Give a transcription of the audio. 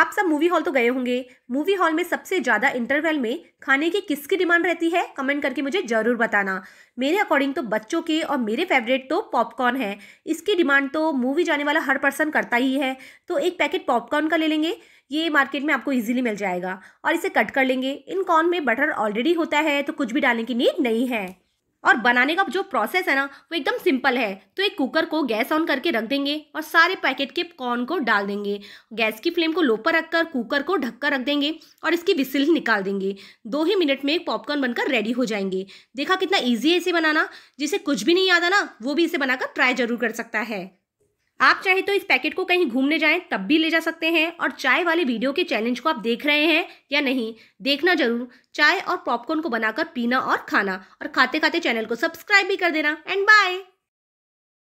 आप सब movie hall तो गए होंगे मूवी हॉल में सबसे ज़्यादा इंटरवल में खाने की किसकी डिमांड रहती है कमेंट करके मुझे ज़रूर बताना मेरे अकॉर्डिंग तो बच्चों के और मेरे फेवरेट तो पॉपकॉर्न है इसकी डिमांड तो मूवी जाने वाला हर पर्सन करता ही है तो एक पैकेट पॉपकॉर्न का ले लेंगे ये मार्केट में आपको इजीली मिल जाएगा और इसे कट कर लेंगे इन कॉर्न में बटर ऑलरेडी होता है तो कुछ भी डालने की नीड नहीं है और बनाने का जो प्रोसेस है ना वो एकदम सिंपल है तो एक कुकर को गैस ऑन करके रख देंगे और सारे पैकेट के कॉर्न को डाल देंगे गैस की फ्लेम को लो पर रखकर कुकर को ढककर रख देंगे और इसकी विसिल निकाल देंगे दो ही मिनट में पॉपकॉर्न बनकर रेडी हो जाएंगे देखा कितना ईजी है इसे बनाना जिसे कुछ भी नहीं आता ना वो भी इसे बनाकर ट्राई जरूर कर सकता है आप चाहे तो इस पैकेट को कहीं घूमने जाएं तब भी ले जा सकते हैं और चाय वाले वीडियो के चैलेंज को आप देख रहे हैं या नहीं देखना जरूर चाय और पॉपकॉर्न को बनाकर पीना और खाना और खाते खाते चैनल को सब्सक्राइब भी कर देना एंड बाय